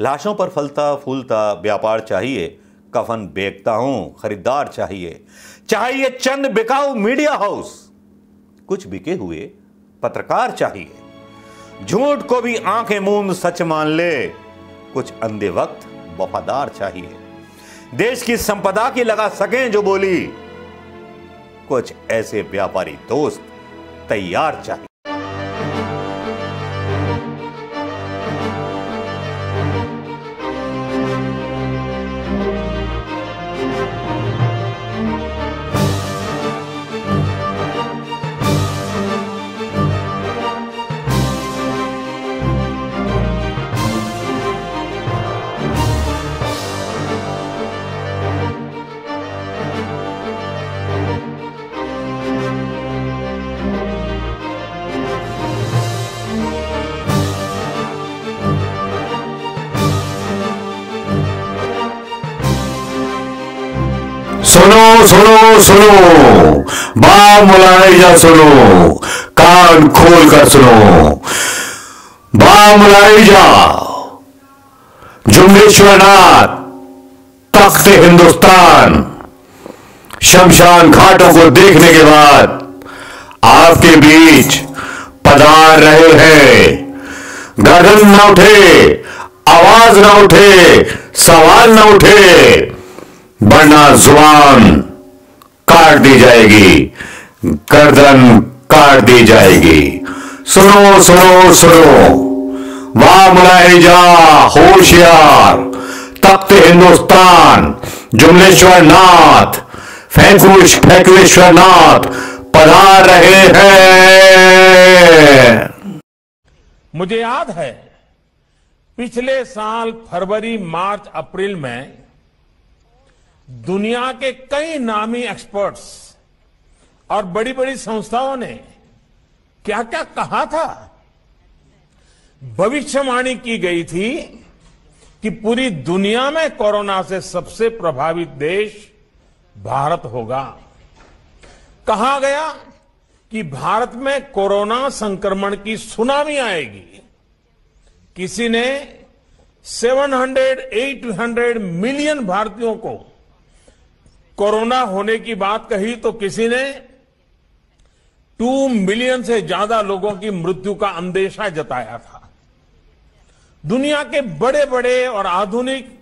लाशों पर फलता फूलता व्यापार चाहिए कफन बेचता हूं खरीदार चाहिए चाहिए चंद बिकाऊ मीडिया हाउस कुछ बिके हुए पत्रकार चाहिए झूठ को भी आंखें मूंद सच मान ले कुछ अंधे वक्त वफादार चाहिए देश की संपदा की लगा सके जो बोली कुछ ऐसे व्यापारी दोस्त तैयार चाहिए सुनो सुनो सुनो बाम सुनो कान खोल कर सुनो बाम मुलाइजा तख्त हिंदुस्तान शमशान घाटों को देखने के बाद आपके बीच पधार रहे हैं गर्दन न उठे आवाज ना उठे सवाल ना उठे वरना जुबान काट दी जाएगी गर्दन काट दी जाएगी सुनो सुनो सुनो वाह मुलाए जा होशियार तख्त हिंदुस्तान जुमलेश्वर नाथ फैंकुश फैंकुश्वर नाथ पधार रहे हैं मुझे याद है पिछले साल फरवरी मार्च अप्रैल में दुनिया के कई नामी एक्सपर्ट्स और बड़ी बड़ी संस्थाओं ने क्या क्या कहा था भविष्यवाणी की गई थी कि पूरी दुनिया में कोरोना से सबसे प्रभावित देश भारत होगा कहा गया कि भारत में कोरोना संक्रमण की सुनामी आएगी किसी ने 700 800 मिलियन भारतीयों को कोरोना होने की बात कही तो किसी ने टू मिलियन से ज्यादा लोगों की मृत्यु का अंदेशा जताया था दुनिया के बड़े बड़े और आधुनिक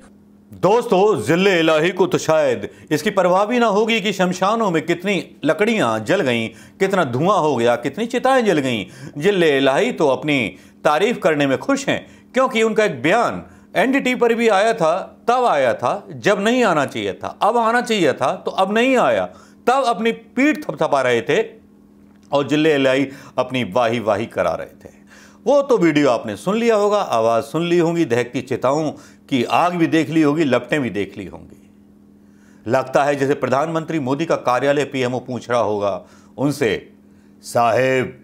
दोस्तों जिले इलाही को तो शायद इसकी परवाह भी ना होगी कि शमशानों में कितनी लकड़ियां जल गईं कितना धुआं हो गया कितनी चिताएं जल गईं जिले इलाही तो अपनी तारीफ करने में खुश हैं क्योंकि उनका एक बयान एनडीटी पर भी आया था तब आया था जब नहीं आना चाहिए था अब आना चाहिए था तो अब नहीं आया तब अपनी पीठ थपथपा रहे थे और जिले लाई अपनी वाही वाही करा रहे थे वो तो वीडियो आपने सुन लिया होगा आवाज़ सुन ली होगी दहकती चिताओं की आग भी देख ली होगी लपटें भी देख ली होंगी लगता है जैसे प्रधानमंत्री मोदी का कार्यालय पीएमओ पूछ रहा होगा उनसे साहेब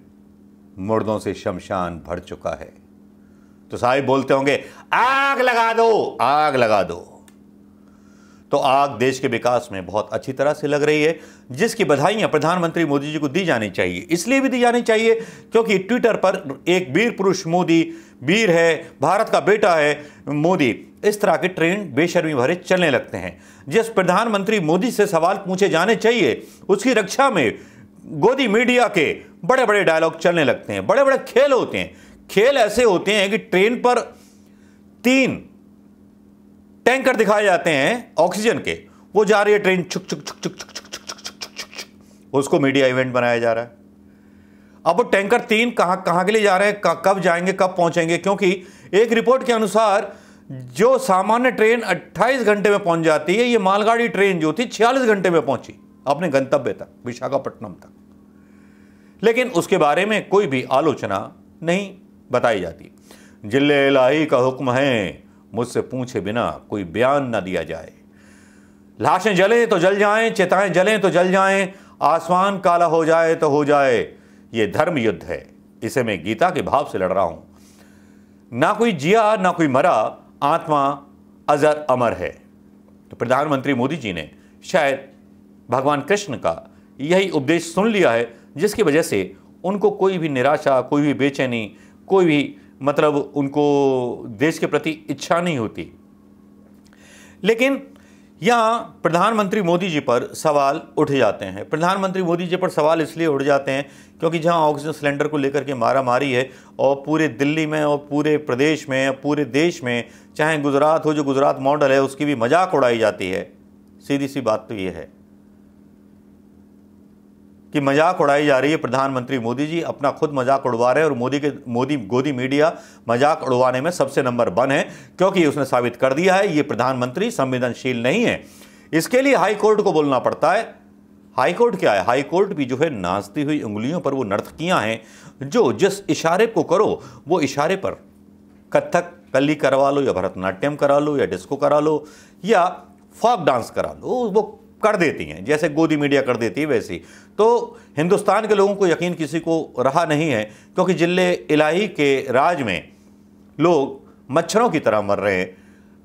मुर्दों से शमशान भर चुका है तो साहब बोलते होंगे आग लगा दो आग लगा दो तो आग देश के विकास में बहुत अच्छी तरह से लग रही है जिसकी बधाइयां प्रधानमंत्री मोदी जी को दी जानी चाहिए इसलिए भी दी जानी चाहिए क्योंकि ट्विटर पर एक वीर पुरुष मोदी वीर है भारत का बेटा है मोदी इस तरह के ट्रेंड बेशर्मी भरे चलने लगते हैं जिस प्रधानमंत्री मोदी से सवाल पूछे जाने चाहिए उसकी रक्षा में गोदी मीडिया के बड़े बड़े डायलॉग चलने लगते हैं बड़े बड़े खेल होते हैं खेल ऐसे होते हैं कि ट्रेन पर तीन टैंकर दिखाए जाते हैं ऑक्सीजन के वो जा रही है ट्रेन छुक छुक छुक छुक छुक छुक छुक छुक छुक छुक छुक उसको मीडिया इवेंट बनाया जा रहा है अब वो टैंकर तीन कहां कहां के लिए जा रहे हैं कब जाएंगे कब पहुंचेंगे क्योंकि एक रिपोर्ट के अनुसार जो सामान्य ट्रेन 28 घंटे में पहुंच जाती है ये मालगाड़ी ट्रेन जो थी 46 घंटे में पहुंची अपने गंतव्य तक विशाखापट्टनम तक लेकिन उसके बारे में कोई भी आलोचना नहीं बताई जाती जिले इलाही का हुक्म है मुझसे पूछे बिना कोई बयान ना दिया जाए लाशें जलें तो जल जाएं चिताएं जलें तो जल जाएं आसमान काला हो जाए तो हो जाए ये धर्म युद्ध है इसे मैं गीता के भाव से लड़ रहा हूँ ना कोई जिया ना कोई मरा आत्मा अजर अमर है तो प्रधानमंत्री मोदी जी ने शायद भगवान कृष्ण का यही उपदेश सुन लिया है जिसकी वजह से उनको कोई भी निराशा कोई भी बेचैनी कोई भी मतलब उनको देश के प्रति इच्छा नहीं होती लेकिन यहाँ प्रधानमंत्री मोदी जी पर सवाल उठ जाते हैं प्रधानमंत्री मोदी जी पर सवाल इसलिए उठ जाते हैं क्योंकि जहाँ ऑक्सीजन सिलेंडर को लेकर के मारा मारी है और पूरे दिल्ली में और पूरे प्रदेश में पूरे देश में चाहे गुजरात हो जो गुजरात मॉडल है उसकी भी मजाक उड़ाई जाती है सीधी सी बात तो ये है कि मजाक उड़ाई जा रही है प्रधानमंत्री मोदी जी अपना खुद मजाक उड़वा रहे हैं और मोदी के मोदी गोदी मीडिया मजाक उड़वाने में सबसे नंबर वन है क्योंकि उसने साबित कर दिया है ये प्रधानमंत्री संवेदनशील नहीं है इसके लिए हाईकोर्ट को बोलना पड़ता है हाईकोर्ट क्या है हाईकोर्ट भी जो है नाचती हुई उंगलियों पर वो नर्तकियां हैं जो जिस इशारे को करो वो इशारे पर कत्थक कली करवा लो या भरतनाट्यम करा लो या डिस्को करा लो या फॉक डांस करा लो वो कर देती हैं जैसे गोदी मीडिया कर देती है वैसी तो हिंदुस्तान के लोगों को यकीन किसी को रहा नहीं है क्योंकि जिले इलाही के राज में लोग मच्छरों की तरह मर रहे हैं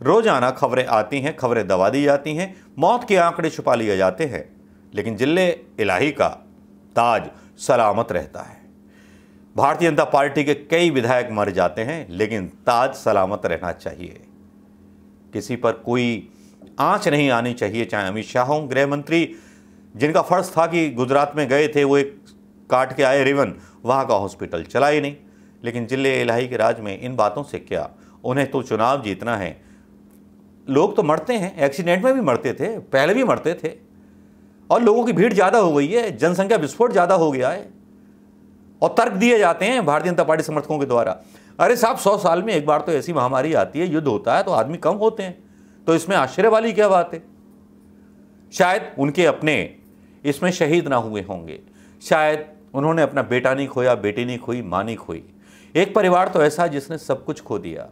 रोज़ाना खबरें आती हैं खबरें दबा दी जाती हैं मौत के आंकड़े छुपा लिए जाते हैं लेकिन जिले इलाही का ताज सलामत रहता है भारतीय जनता पार्टी के कई विधायक मर जाते हैं लेकिन ताज सलामत रहना चाहिए किसी पर कोई आँच नहीं आनी चाहिए चाहे अमित शाह हों गृह मंत्री जिनका फ़र्ज था कि गुजरात में गए थे वो एक काट के आए रिवन वहाँ का हॉस्पिटल चला ही नहीं लेकिन जिले इलाही के राज में इन बातों से क्या उन्हें तो चुनाव जीतना है लोग तो मरते हैं एक्सीडेंट में भी मरते थे पहले भी मरते थे और लोगों की भीड़ ज़्यादा हो गई है जनसंख्या विस्फोट ज़्यादा हो गया है और तर्क दिए जाते हैं भारतीय जनता पार्टी समर्थकों के द्वारा अरे साहब सौ साल में एक बार तो ऐसी महामारी आती है युद्ध होता है तो आदमी कम होते हैं तो इसमें आश्चर्य वाली क्या बात है शायद उनके अपने इसमें शहीद ना हुए होंगे शायद उन्होंने अपना बेटा नहीं खोया बेटी नहीं खोई माँ नहीं खोई एक परिवार तो ऐसा जिसने सब कुछ खो दिया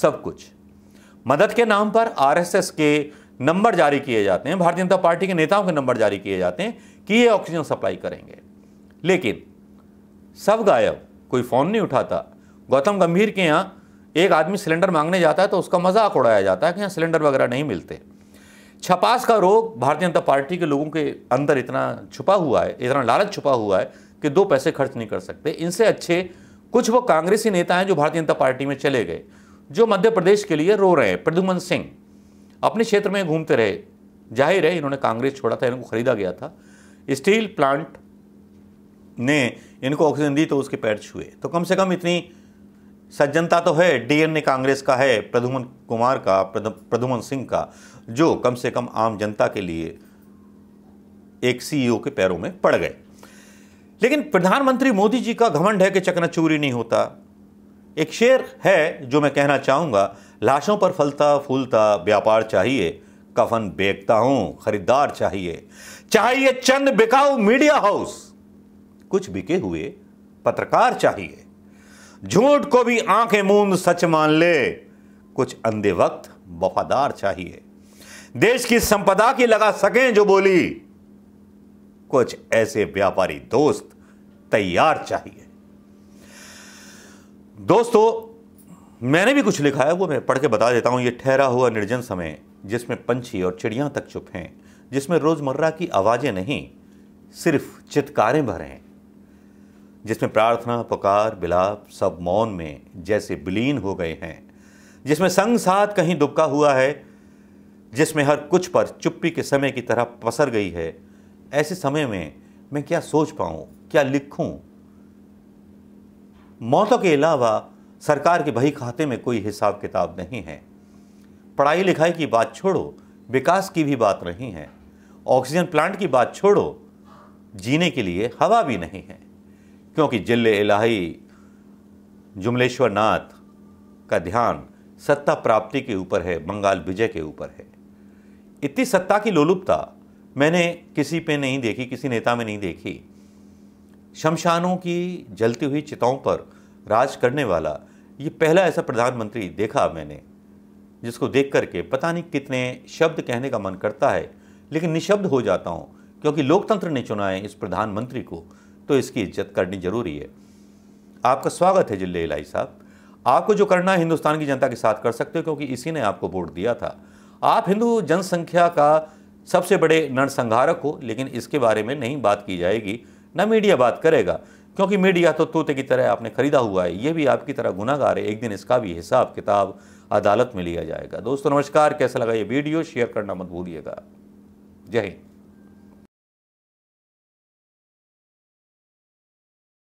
सब कुछ मदद के नाम पर आरएसएस के नंबर जारी किए जाते हैं भारतीय जनता पार्टी के नेताओं के नंबर जारी किए जाते हैं कि ये ऑक्सीजन सप्लाई करेंगे लेकिन सब गायब कोई फ़ोन नहीं उठाता गौतम गंभीर के यहाँ एक आदमी सिलेंडर मांगने जाता है तो उसका मजाक उड़ाया जाता है कि यहाँ सिलेंडर वगैरह नहीं मिलते छपास का रोग भारतीय जनता पार्टी के लोगों के अंदर इतना छुपा हुआ है इतना लालच छुपा हुआ है कि दो पैसे खर्च नहीं कर सकते इनसे अच्छे कुछ वो कांग्रेसी नेता हैं जो भारतीय जनता पार्टी में चले गए जो मध्य प्रदेश के लिए रो रहे हैं प्रद्युमन सिंह अपने क्षेत्र में घूमते रहे जाहिर है इन्होंने कांग्रेस छोड़ा था इनको खरीदा गया था स्टील प्लांट ने इनको ऑक्सीजन दी तो उसके पैर छुए तो कम से कम इतनी सज्जनता तो है डीएनए कांग्रेस का है प्रधुमन कुमार का प्रधुमन सिंह का जो कम से कम आम जनता के लिए एक सीईओ e के पैरों में पड़ गए लेकिन प्रधानमंत्री मोदी जी का घमंड है कि चकनाचूरी नहीं होता एक शेर है जो मैं कहना चाहूँगा लाशों पर फलता फूलता व्यापार चाहिए कफन बेचता हूँ खरीदार चाहिए चाहिए चंद बिकाऊ मीडिया हाउस कुछ बिके हुए पत्रकार चाहिए झूठ को भी आंखें मूंद सच मान ले कुछ अंधे वक्त वफादार चाहिए देश की संपदा की लगा सकें जो बोली कुछ ऐसे व्यापारी दोस्त तैयार चाहिए दोस्तों मैंने भी कुछ लिखा है वो मैं पढ़ के बता देता हूं ये ठहरा हुआ निर्जन समय जिसमें पंछी और चिड़ियां तक चुप हैं जिसमें रोज़मर्रा की आवाज़ें नहीं सिर्फ चितकारें भरे हैं जिसमें प्रार्थना पुकार बिलाप सब मौन में जैसे विलीन हो गए हैं जिसमें संग साथ कहीं दुबका हुआ है जिसमें हर कुछ पर चुप्पी के समय की तरह पसर गई है ऐसे समय में मैं क्या सोच पाऊँ क्या लिखूँ मौतों के अलावा सरकार के बही खाते में कोई हिसाब किताब नहीं है पढ़ाई लिखाई की बात छोड़ो विकास की भी बात नहीं है ऑक्सीजन प्लांट की बात छोड़ो जीने के लिए हवा भी नहीं है क्योंकि जिल इलाही जुमलेश्वर नाथ का ध्यान सत्ता प्राप्ति के ऊपर है बंगाल विजय के ऊपर है इतनी सत्ता की लोलुपता मैंने किसी पे नहीं देखी किसी नेता में नहीं देखी शमशानों की जलती हुई चिताओं पर राज करने वाला ये पहला ऐसा प्रधानमंत्री देखा मैंने जिसको देख करके पता नहीं कितने शब्द कहने का मन करता है लेकिन निशब्द हो जाता हूँ क्योंकि लोकतंत्र ने चुना है इस प्रधानमंत्री को तो इसकी इज्जत करनी ज़रूरी है आपका स्वागत है जिले इलाही साहब आपको जो करना है हिंदुस्तान की जनता के साथ कर सकते हो क्योंकि इसी ने आपको वोट दिया था आप हिंदू जनसंख्या का सबसे बड़े नरसंहारक हो लेकिन इसके बारे में नहीं बात की जाएगी ना मीडिया बात करेगा क्योंकि मीडिया तो तोते की तरह आपने ख़रीदा हुआ है ये भी आपकी तरह गुनागार है एक दिन इसका भी हिसाब किताब अदालत में लिया जाएगा दोस्तों नमस्कार कैसा लगा ये वीडियो शेयर करना मत भूलिएगा जय हिंद